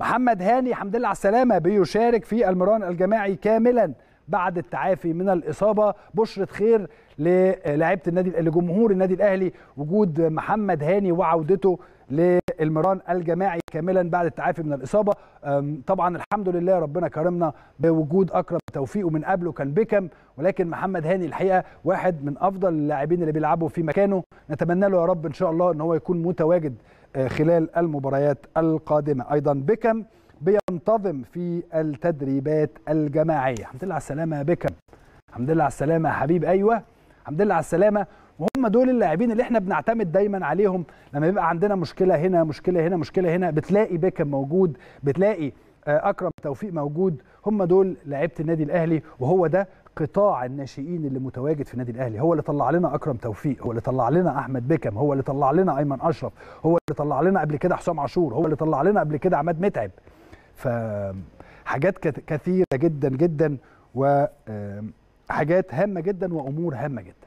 محمد هاني حمد لله على السلامه بيشارك في المران الجماعي كاملا بعد التعافي من الاصابه بشره خير للاعيبه النادي لجمهور النادي الاهلي وجود محمد هاني وعودته للمران الجماعي كاملا بعد التعافي من الاصابه طبعا الحمد لله ربنا كرمنا بوجود اكرم توفيق ومن قبله كان بيكم ولكن محمد هاني الحقيقه واحد من افضل اللاعبين اللي بيلعبوا في مكانه نتمنى له يا رب ان شاء الله ان هو يكون متواجد خلال المباريات القادمة أيضا بكم بينتظم في التدريبات الجماعية الحمد لله على السلامة يا بكم الحمد لله على السلامة يا حبيب أيوة الحمد لله على السلامة وهم دول اللاعبين اللي احنا بنعتمد دايما عليهم لما بيبقى عندنا مشكلة هنا مشكلة هنا مشكلة هنا بتلاقي بيكم موجود بتلاقي آه، اكرم توفيق موجود هم دول لعيبه النادي الاهلي وهو ده قطاع الناشئين اللي متواجد في النادي الاهلي هو اللي طلع لنا اكرم توفيق هو اللي طلع لنا احمد بكم هو اللي طلع لنا ايمن اشرف هو اللي طلع لنا قبل كده حسام عاشور هو اللي طلع لنا قبل كده عماد متعب ف حاجات كثيره جدا جدا وحاجات هامه جدا وامور هامه جدا